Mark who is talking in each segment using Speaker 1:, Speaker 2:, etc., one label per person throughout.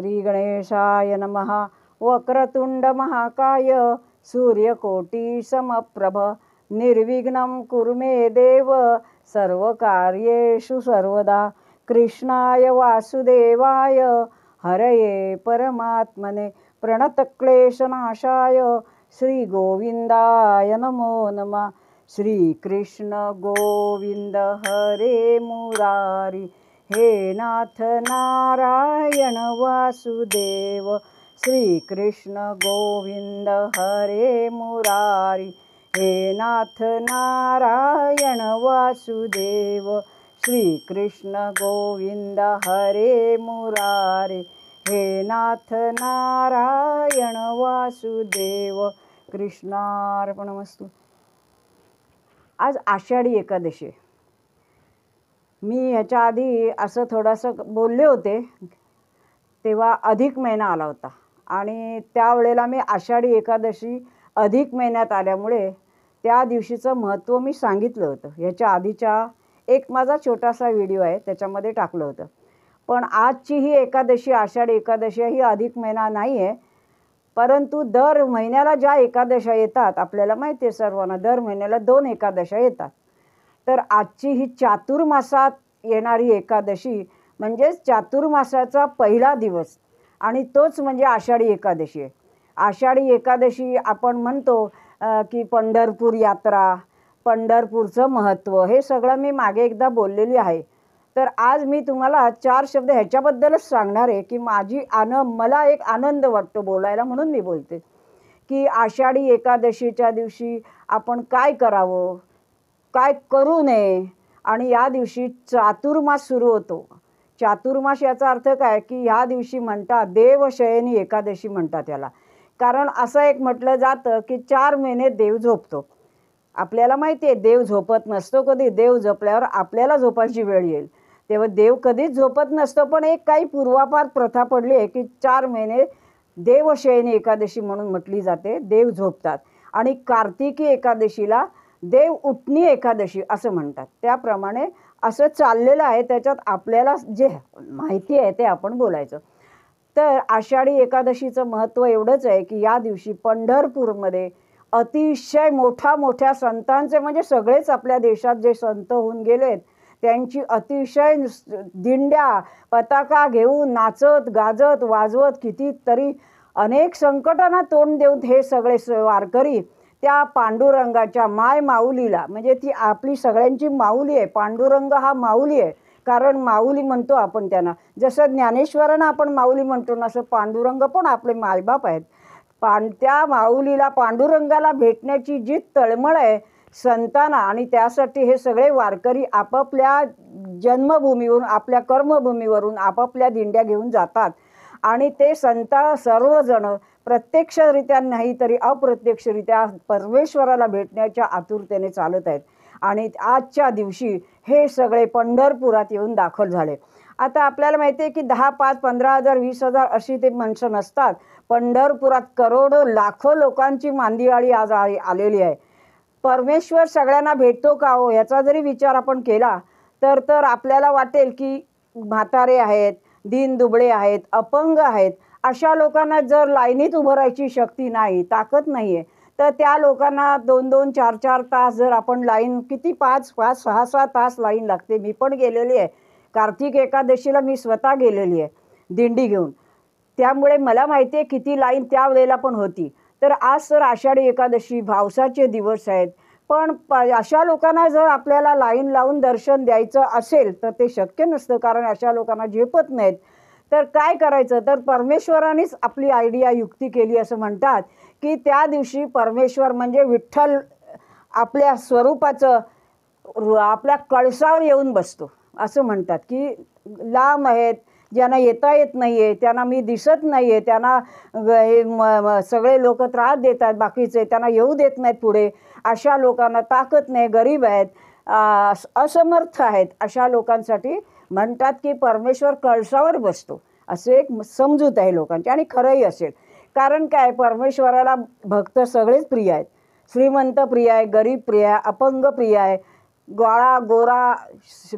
Speaker 1: श्रीगणेशाय वक्रतुण्डमहाकाय सूर्यकोटिसमप्रभ निर्विघ्नं कुरु मे देव सर्वकार्येषु सर्वदा कृष्णाय वासुदेवाय हरये परमात्मने प्रणतक्लेशनाशाय श्रीगोविन्दाय नमो नमः श्रीकृष्णगोविन्द हरे मुरारि हे नाथ नारायण वासुदेव श्रीकृष्ण गोविंद हरे मुरारी हे नाथ नारायण वासुदेव श्रीकृष्ण गोविंद हरे मुरारी हे नाथ नारायण वासुदेव कृष्णार्पणमस्तू आज आषाढी एकादशी मी याच्या आधी असं थोडंसं बोलले होते तेव्हा अधिक महिना आला होता आणि त्यावेळेला मी आषाढी एकादशी अधिक महिन्यात आल्यामुळे त्या दिवशीचं महत्त्व मी सांगितलं होतं ह्याच्या आधीच्या एक माझा छोटासा व्हिडिओ आहे त्याच्यामध्ये टाकलं होतं पण आजची ही एकादशी आषाढी एकादशी ही अधिक महिना नाही आहे परंतु दर महिन्याला ज्या एकादशा येतात आपल्याला माहिती आहे सर्वांना दर महिन्याला दोन एकादशा येतात तर आजची ही चातुर्मासात येणारी एकादशी म्हणजेच चातुर्मासाचा पहिला दिवस आणि तोच म्हणजे आषाढी एकादशी आहे आषाढी एकादशी आपण म्हणतो की पंढरपूर यात्रा पंढरपूरचं महत्त्व हे सगळं मी मागे एकदा बोललेली आहे तर आज मी तुम्हाला चार शब्द ह्याच्याबद्दलच सांगणार आहे की माझी आन मला एक आनंद वाटतो बोलायला म्हणून मी बोलते की आषाढी एकादशीच्या दिवशी आपण काय करावं काय करू नये आणि या दिवशी चातुर्मास सुरू होतो चातुर्मास याचा अर्थ काय की ह्या दिवशी म्हणतात देवशयनी एकादशी म्हणतात याला कारण असं एक म्हटलं जातं की चार महिने देव झोपतो आपल्याला माहिती आहे देव झोपत नसतो कधी देव झोपल्यावर आपल्याला झोपायची वेळ येईल तेव्हा देव कधीच झोपत नसतो पण एक काही पूर्वापार प्रथा पडली आहे की चार महिने देवशयनी एकादशी म्हणून म्हटली जाते देव झोपतात आणि कार्तिकी एकादशीला देव उठणी एकादशी असं म्हणतात त्याप्रमाणे असं चाललेलं आहे त्याच्यात आपल्याला जे माहिती आहे ते आपण बोलायचं तर आषाढी एकादशीचं महत्त्व एवढंच आहे की या दिवशी पंढरपूरमध्ये अतिशय मोठ्या मोठ्या संतांचे म्हणजे सगळेच आपल्या देशात जे संत होऊन गेलेत त्यांची अतिशय दिंड्या पताका घेऊन नाचत गाजत वाजवत कितीतरी अनेक संकटांना तोंड देऊन हे सगळे वारकरी त्या पांडुरंगाच्या माय माऊलीला म्हणजे ती आपली सगळ्यांची माऊली आहे पांडुरंग हा माऊली आहे कारण माऊली म्हणतो आपण त्यांना जसं ज्ञानेश्वरांना आपण माऊली म्हणतो ना असं पांडुरंग पण आपले मायबाप आहेत पां त्या माऊलीला पांडुरंगाला भेटण्याची जी तळमळ आहे संतांना आणि त्यासाठी हे सगळे वारकरी आपापल्या जन्मभूमीवरून आपल्या कर्मभूमीवरून आपापल्या दिंड्या घेऊन जातात आणि ते संता सर्वजण प्रत्यक्षरित्या नाही तरी अप्रत्यक्षरित्या परमेश्वराला भेटण्याच्या आतुरतेने चालत आहेत आणि आजच्या दिवशी हे सगळे पंढरपुरात येऊन दाखल झाले आता आपल्याला माहिती आहे की दहा पाच पंधरा हजार वीस हजार अशी ते माणसं नसतात पंढरपुरात करोडो लाखो लोकांची मांदिवाळी आज आलेली आहे परमेश्वर सगळ्यांना भेटतो का हो याचा जरी विचार आपण केला तर तर आपल्याला वाटेल की म्हातारे आहेत दीन दुबळे आहेत अपंग आहेत अशा लोकांना जर लाईनीत उभं राहायची शक्ती नाही ताकद नाही आहे तर त्या लोकांना दोन दोन चार चार तास जर आपण लाईन किती पाच पाच सहा सहा तास लाईन लागते मी पण गेलेली आहे कार्तिक एकादशीला मी स्वतः गेलेली आहे दिंडी घेऊन त्यामुळे मला माहिती आहे किती लाईन त्यावेळेला पण होती तर आज सर आषाढी एकादशी भावसाचे दिवस आहेत पण प अशा लोकांना जर आपल्याला लाईन लावून दर्शन द्यायचं असेल तर ते शक्य नसतं कारण अशा लोकांना झेपत नाहीत तर काय करायचं तर परमेश्वरानेच आपली आयडिया युक्ती केली असं म्हणतात की त्या दिवशी परमेश्वर म्हणजे विठ्ठल आपल्या स्वरूपाचं आपल्या कळसावर येऊन बसतो असं म्हणतात की लांब आहेत ज्यांना येता येत नाही आहे त्यांना मी दिसत नाही आहे त्यांना हे सगळे लोक त्रास देतात बाकीचे त्यांना येऊ देत नाहीत पुढे अशा लोकांना ताकद नाही गरीब आहेत असमर्थ आहेत अशा लोकांसाठी म्हणतात की परमेश्वर कळसावर बसतो असे एक समजूत आहे लोकांची आणि खरंही असेल कारण काय परमेश्वराला भक्त सगळेच प्रिय आहेत श्रीमंत प्रिय आहे गरीब प्रिय आहे अपंग प्रिय आहे गोळा गोरा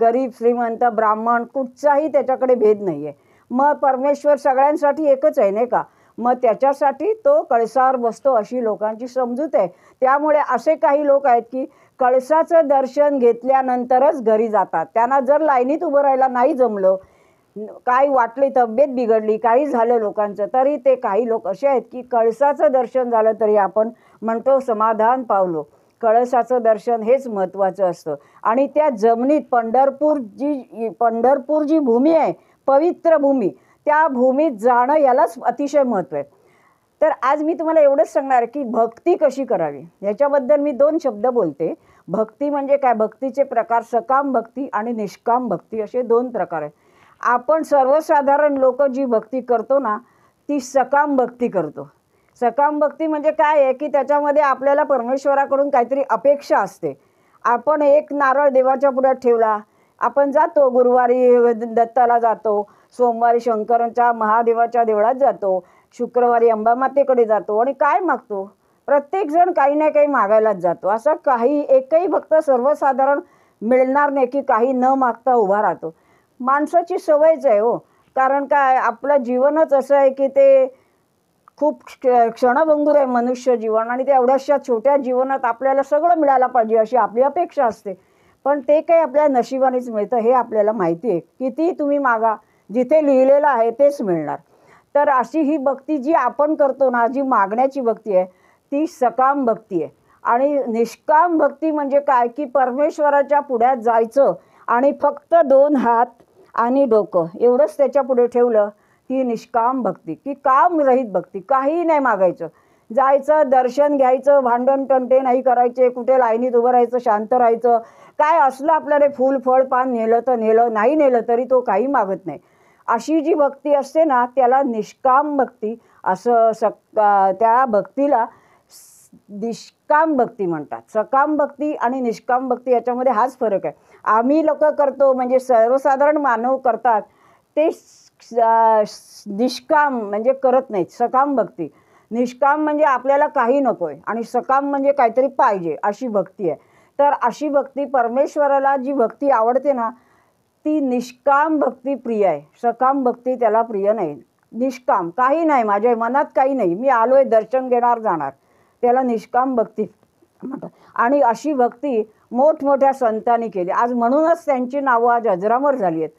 Speaker 1: गरीब श्रीमंत ब्राह्मण कुठचाही त्याच्याकडे भेद नाही आहे मग परमेश्वर सगळ्यांसाठी एकच आहे नाही का मग त्याच्यासाठी तो कळसावर बसतो अशी लोकांची समजूत आहे त्यामुळे असे काही लोक आहेत की कळसाचं दर्शन घेतल्यानंतरच घरी जातात त्यांना जर लाईनीत उभं राहायला नाही जमलं काय वाटली तब्येत बिघडली काही झालं लोकांचं तरी ते काही लोक असे आहेत की कळसाचं दर्शन झालं तरी आपण म्हणतो समाधान पावलो कळसाचं दर्शन हेच महत्त्वाचं असतं आणि त्या जमिनीत पंढरपूर जी पंढरपूर जी भूमी आहे पवित्र भूमी त्या भूमीत जाणं यालाच अतिशय महत्त्व आहे तर आज मी तुम्हाला एवढंच सांगणार की भक्ती कशी करावी ह्याच्याबद्दल मी दोन शब्द बोलते भक्ती म्हणजे काय भक्तीचे प्रकार सकाम भक्ती आणि निष्काम भक्ती असे दोन प्रकार आहेत आपण सर्वसाधारण लोक जी भक्ती करतो ना ती सकाम भक्ती करतो सकाम भक्ती म्हणजे काय आहे की त्याच्यामध्ये आपल्याला परमेश्वराकडून काहीतरी अपेक्षा असते आपण एक नारळ देवाच्या पुढ्यात ठेवला आपण जातो गुरुवारी दत्ताला जातो सोमवारी शंकरांच्या महादेवाच्या देवळात जातो शुक्रवारी अंबामातेकडे जातो आणि काय मागतो प्रत्येकजण काही ना काही मागायलाच जातो असा काही एकही भक्त सर्वसाधारण मिळणार नाही की काही न मागता उभा राहतो माणसाची सवयच आहे हो कारण काय आपलं जीवनच असं आहे की ते खूप क्षणभंगूर आहे मनुष्य जीवन आणि ते एवढ्याशा छोट्या जीवनात आपल्याला सगळं मिळायला पाहिजे अशी आपली अपेक्षा असते पण ते काही आपल्या नशिबानेच मिळतं हे आपल्याला माहिती आहे किती तुम्ही मागा जिथे लिहिलेलं आहे तेच मिळणार तर अशी ही भक्ती जी आपण करतो ना जी मागण्याची भक्ती आहे ती सकाम भक्ती आहे आणि निष्काम भक्ती म्हणजे काय की परमेश्वराच्या पुढ्यात जायचं आणि फक्त दोन हात आणि डोकं एवढंच त्याच्या पुढे ठेवलं ही निष्काम भक्ती की कामरहित भक्ती काही नाही मागायचं जायचं दर्शन घ्यायचं भांडण टंटे नाही करायचे कुठे लाईनीत उभं राहायचं शांत राहायचं काय असलं आपल्याला फूल फळ पान नेलं तर नेलं नाही नेलं तरी तो काही मागत नाही अशी जी भक्ती असते ना त्याला निष्काम भक्ती असं सक त्या भक्तीला निष्काम भक्ती म्हणतात सकाम भक्ती आणि निष्काम भक्ती याच्यामध्ये हाच फरक आहे आम्ही लोक करतो म्हणजे सर्वसाधारण मानव करतात ते निष्काम म्हणजे करत नाहीत सकाम भक्ती निष्काम म्हणजे आपल्याला काही नको आहे आणि सकाम म्हणजे काहीतरी पाहिजे अशी भक्ती आहे तर अशी भक्ती परमेश्वराला जी भक्ती आवडते ना ती निष्काम भक्ती प्रिय आहे सकाम भक्ती त्याला प्रिय नाही निष्काम काही नाही माझ्या मनात काही नाही मी आलोय दर्शन घेणार जाणार त्याला निष्काम भक्ती म्हणतात आणि अशी भक्ती मोठमोठ्या संतांनी केली आज म्हणूनच त्यांची नावं आज अजरामर झाली आहेत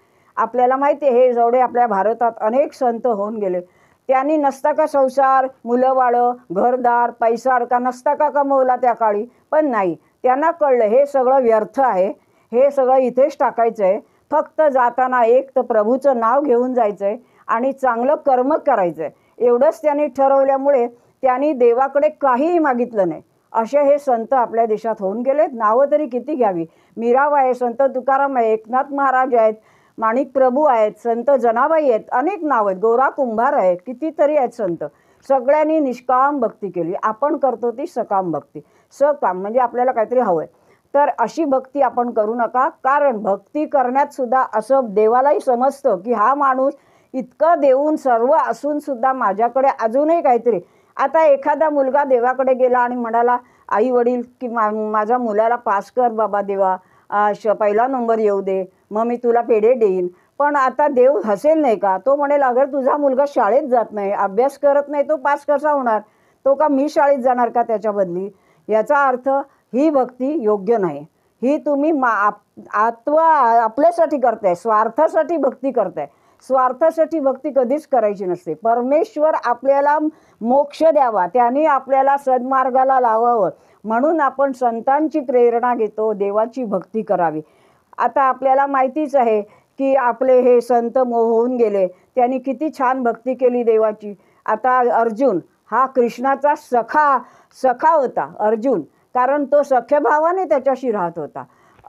Speaker 1: आपल्याला माहिती आहे हे जेवढे आपल्या भारतात अनेक संत होऊन गेले त्यांनी नसता का संसार मुलं बाळं घरदार पैसा अडका नसता का कमवला त्या काळी पण नाही त्यांना कळलं हे सगळं व्यर्थ आहे हे सगळं इथेच टाकायचं आहे फक्त जाताना एक तर प्रभूचं नाव घेऊन जायचं आहे आणि चांगलं कर्म करायचं आहे एवढंच त्यांनी ठरवल्यामुळे त्यांनी देवाकडे काहीही मागितलं नाही असे हे संत आपल्या देशात होऊन गेलेत नावं तरी किती घ्यावी मीराव आहे संत तुकाराम आहे एकनाथ महाराज आहेत माणिक प्रभू आहेत संत जनाबाई आहेत अनेक नावं आहेत गोरा कुंभार आहेत कितीतरी आहेत संत सगळ्यांनी निष्काम भक्ती केली आपण करतो ती सकाम भक्ती सकाम म्हणजे आपल्याला काहीतरी हवं आहे तर अशी भक्ती आपण करू नका कारण भक्ती करण्यात सुद्धा असं देवालाही समजतं की हा माणूस इतकं देऊन सर्व असून सुद्धा माझ्याकडे अजूनही काहीतरी आता एखादा मुलगा देवाकडे गेला आणि म्हणाला आई वडील की मा माझ्या मुलाला पास कर बाबा देवा श पहिला नंबर येऊ दे मग मी तुला पेढे देईन पण आता देव हसेल नाही का तो म्हणेल अगर तुझा मुलगा शाळेत जात नाही अभ्यास करत नाही तो पास कसा होणार तो का मी शाळेत जाणार का त्याच्या बदली याचा अर्थ ही भक्ती योग्य नाही ही तुम्ही मा आत्वा आपल्यासाठी करताय स्वार्थासाठी भक्ती करताय स्वार्थासाठी भक्ती कधीच करायची नसते परमेश्वर आपल्याला मोक्ष द्यावा त्याने आपल्याला सद्मार्गाला लावावं म्हणून आपण संतांची प्रेरणा घेतो देवाची भक्ती करावी आता आपल्याला माहितीच आहे की आपले हे संत मोहून गेले त्यांनी किती छान भक्ती केली देवाची आता अर्जुन हा कृष्णाचा सखा सखा होता अर्जुन कारण तो सख्यभावाने त्याच्याशी राहत होता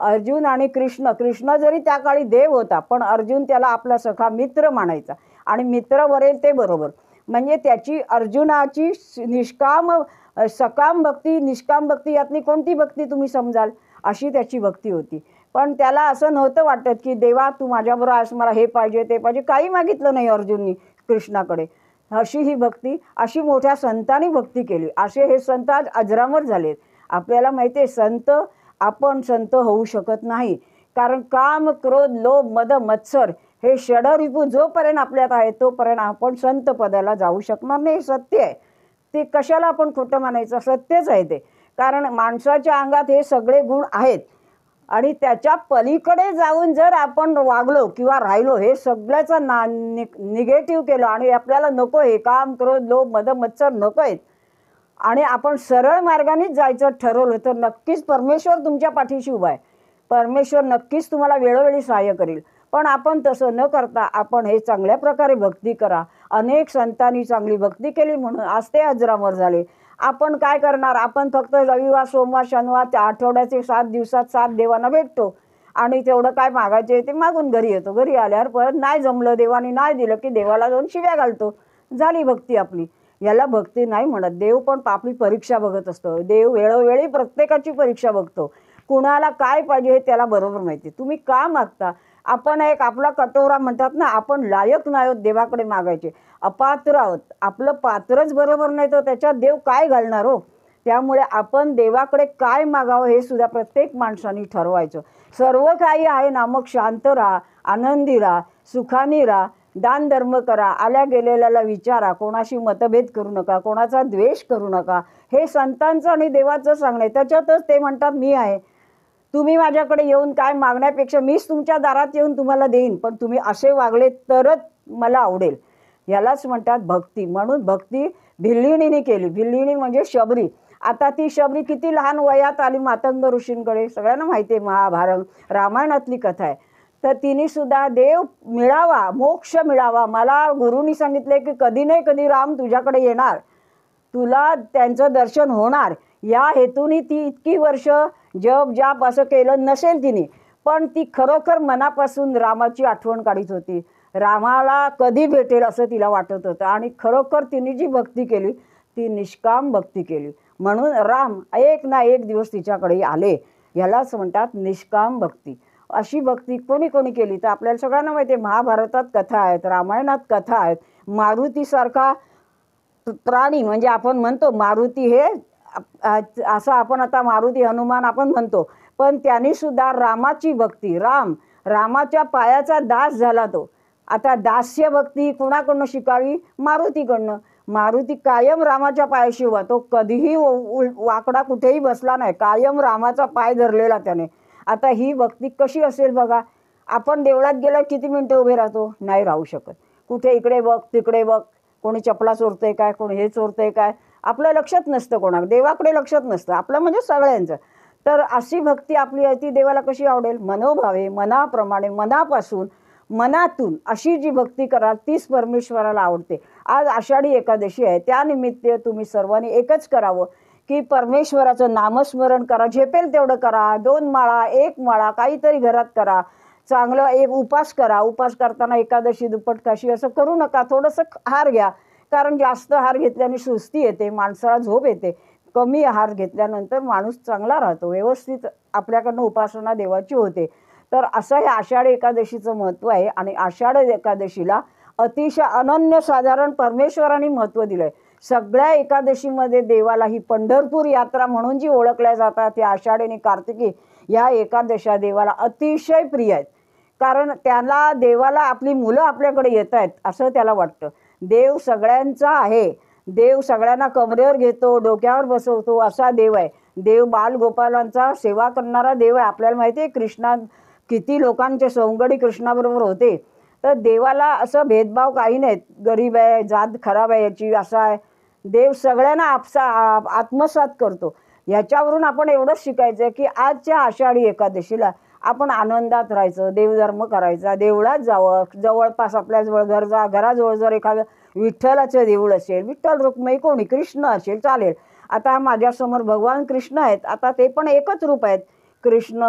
Speaker 1: अर्जुन आणि कृष्ण कृष्ण जरी त्या काळी देव होता पण अर्जुन त्याला आपला सखा मित्र मानायचा आणि मित्र बरेल ते बरोबर म्हणजे त्याची अर्जुनाची निष्काम सकाम भक्ती निष्काम भक्ती यातली कोणती भक्ती तुम्ही समजाल अशी त्याची भक्ती होती पण त्याला असं नव्हतं वाटत की देवा तू माझ्याबरोबर आज मला हे पाहिजे ते पाहिजे काही मागितलं नाही अर्जुननी कृष्णाकडे अशी ही भक्ती अशी मोठ्या संतांनी भक्ती केली असे हे संत आज अजरामर झालेत आपल्याला माहिती आहे संत आपण संत होऊ शकत नाही कारण काम क्रोध लोभ मद मत्सर हे षडरिपू जोपर्यंत आपल्यात आहे तोपर्यंत आपण संत पदाला जाऊ शकणार नाही सत्य आहे ते कशाला आपण खोटं मानायचं सत्यच आहे ते कारण माणसाच्या अंगात हे सगळे गुण आहेत आणि त्याच्या पलीकडे जाऊन जर आपण वागलो किंवा राहिलो हे सगळ्याचा ना निगेटिव्ह केलं आणि आपल्याला नको हे काम क्रोध लोभ मद मत्सर नको आहेत आणि आपण सरळ मार्गानेच जायचं ठरवलं तर नक्कीच परमेश्वर तुमच्या पाठीशी उभा आहे परमेश्वर नक्कीच तुम्हाला वेळोवेळी सहाय्य करेल पण आपण तसं न करता आपण हे चांगल्या प्रकारे भक्ती करा अनेक संतांनी चांगली भक्ती केली म्हणून आज ते अजरामर झाले आपण काय करणार आपण फक्त रविवार सोमवार शनिवार त्या आठवड्याचे सात दिवसात सात देवांना भेटतो आणि तेवढं काय मागायचे ते मागून घरी येतो घरी आल्यावर परत नाही जमलं देवाने नाही दिलं की देवाला जाऊन शिव्या घालतो झाली भक्ती आपली याला भक्ती नाही म्हणत देव पण आपली परीक्षा बघत असतो देव वेळोवेळी प्रत्येकाची परीक्षा बघतो कुणाला काय पाहिजे हे त्याला बरोबर माहिती तुम्ही का मागता आपण एक आपला कटोरा म्हणतात ना आपण लायक नाही आहोत देवाकडे मागायचे अपात्र आहोत आपलं पात्रच बरोबर नाही तर त्याच्यात देव काय घालणार हो त्यामुळे आपण देवाकडे काय मागावं हे सुद्धा प्रत्येक माणसाने ठरवायचं सर्व काही आहे ना मग शांत राहा आनंदी राहा सुखानी राहा दानधर्म करा आल्या गेलेल्याला विचारा कोणाशी मतभेद करू नका कोणाचा द्वेष करू नका हे संतांचं आणि देवाचं सांगणे त्याच्यातच ते म्हणतात मी आहे तुम्ही माझ्याकडे येऊन काय मागण्यापेक्षा मीच तुमच्या दारात येऊन तुम्हाला देईन पण तुम्ही असे वागले तरच मला आवडेल यालाच म्हणतात भक्ती म्हणून भक्ती भिल्लिणीने केली भिल्लिणी म्हणजे शबरी आता ती शबरी किती लहान वयात आली मातंग ऋषींकडे सगळ्यांना माहिती आहे महाभारत रामायणातली कथा आहे तर तिने सुद्धा देव मिळावा मोक्ष मिळावा मला गुरुनी सांगितले की कधी नाही कधी राम तुझ्याकडे येणार तुला त्यांचं दर्शन होणार या हेतूने ती इतकी वर्ष जप जाप असं केलं नसेल तिने पण ती खरोखर मनापासून रामाची आठवण काढीत होती रामाला कधी भेटेल असं तिला वाटत होतं आणि खरोखर तिने जी भक्ती केली ती निष्काम भक्ती केली म्हणून राम एक ना एक दिवस तिच्याकडे आले यालाच म्हणतात निष्काम भक्ती अशी भक्ती कोणी कोणी केली तर आपल्याला सगळ्यांना माहिती आहे महाभारतात कथा आहेत रामायणात कथा आहेत मारुतीसारखा प्राणी म्हणजे आपण म्हणतो मारुती हे असं आपण आता मारुती हनुमान आपण म्हणतो पण त्यांनी सुद्धा रामाची भक्ती राम रामाच्या पायाचा दास झाला तो आता दास्य भक्ती कुणाकडनं शिकावी मारुतीकडनं मारुती कायम रामाच्या वा तो कधीही वाकडा कुठेही बसला नाही कायम रामाचा पाय धरलेला त्याने आता ही भक्ती कशी असेल बघा आपण देवळात गेल्यावर किती मिनटं उभे राहतो नाही राहू शकत कुठे इकडे बघ तिकडे बघ कोणी चपला आहे काय कोणी हे आहे काय आपलं लक्षात नसतं कोणाक देवाकडे लक्षात नसतं आपलं म्हणजे सगळ्यांचं तर अशी भक्ती आपली आहे ती देवाला कशी आवडेल मनोभावे मनाप्रमाणे मनापासून मनातून अशी जी भक्ती कराल तीच परमेश्वराला आवडते आज आषाढी एकादशी आहे त्यानिमित्त तुम्ही सर्वांनी एकच करावं की परमेश्वराचं नामस्मरण करा झेपेल तेवढं करा दोन माळा एक माळा काहीतरी घरात करा चांगलं एक उपास करा उपास करताना एकादशी दुप्पट काशी असं करू नका थोडंसं हार घ्या कारण जास्त हार घेतल्याने सुस्ती येते माणसाला झोप येते कमी आहार घेतल्यानंतर माणूस चांगला राहतो व्यवस्थित आपल्याकडनं उपासना देवाची होते तर असं हे आषाढ एकादशीचं महत्त्व आहे आणि आषाढ एकादशीला अतिशय अनन्यसाधारण परमेश्वराने महत्त्व दिलं आहे सगळ्या एकादशीमध्ये देवाला ही पंढरपूर यात्रा म्हणून जी ओळखल्या जातात ती आषाढी आणि कार्तिकी या एकादशा देवाला अतिशय प्रिय आहेत कारण त्याला देवाला आपली मुलं आपल्याकडे येत आहेत असं त्याला वाटतं देव सगळ्यांचा आहे देव सगळ्यांना कमरेवर घेतो डोक्यावर बसवतो असा देव आहे देव बालगोपालांचा सेवा करणारा देव आहे आपल्याला माहिती आहे कृष्णा किती लोकांचे सोंगडी कृष्णाबरोबर होते तर देवाला असं भेदभाव काही नाहीत गरीब आहे जात खराब आहे याची असा आहे देव सगळ्यांना आपसा आत्मसात करतो ह्याच्यावरून आपण एवढंच शिकायचं की आजच्या आषाढी एकादशीला आपण आनंदात राहायचं देवधर्म करायचा देवळात जावं जवळपास आपल्याजवळ घर जा घराजवळ जर एखादं विठ्ठलाचं देऊळ असेल विठ्ठल रुक्मई कोणी कृष्ण असेल चालेल आता माझ्यासमोर भगवान कृष्ण आहेत आता ते पण एकच रूप आहेत कृष्ण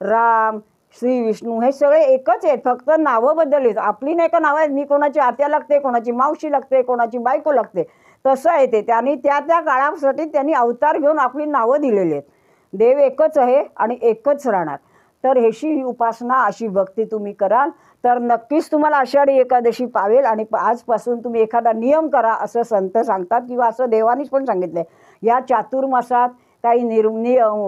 Speaker 1: राम श्री विष्णू हे सगळे एकच आहेत फक्त नावं बदलली आपली नाही का नावं आहेत मी कोणाची आत्या लागते कोणाची मावशी लागते कोणाची बायको लागते तसं आहे ते त्यांनी त्या त्या काळासाठी त्यांनी अवतार घेऊन आपली नावं दिलेली आहेत देव एकच आहे आणि एकच राहणार तर हेशी ही उपासना अशी भक्ती तुम्ही कराल तर नक्कीच तुम्हाला आषाढी एकादशी पावेल आणि आजपासून तुम्ही एखादा नियम करा असं संत सांगतात किंवा असं देवानीच पण सांगितलं आहे या चातुर्मासात काही निर्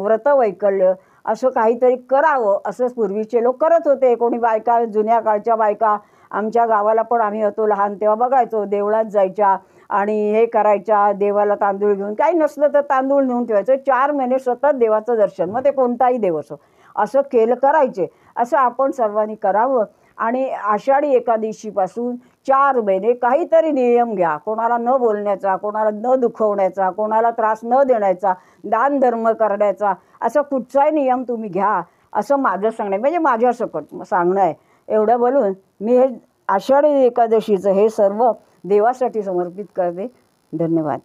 Speaker 1: व्रत वैकल्य असं काहीतरी करावं असं पूर्वीचे लोक करत होते कोणी बायका जुन्या काळच्या बायका आमच्या गावाला पण आम्ही होतो लहान तेव्हा बघायचो देवळात जायच्या आणि हे करायच्या देवाला तांदूळ घेऊन काही नसलं तर तांदूळ नेऊन ठेवायचं चार महिने सतत देवाचं दर्शन मग ते कोणताही देव असो असं केलं करायचे असं आपण सर्वांनी करावं आणि आषाढी एकादशीपासून चार महिने काहीतरी नियम घ्या कोणाला न बोलण्याचा कोणाला न दुखवण्याचा कोणाला त्रास न देण्याचा दानधर्म करण्याचा असा कुठचाही नियम तुम्ही घ्या असं माझं सांगणं म्हणजे माझ्यासकट सांगणं आहे एवढं बोलून मी हे आषाढी एकादशीचं हे सर्व देवासाठी समर्पित करते धन्यवाद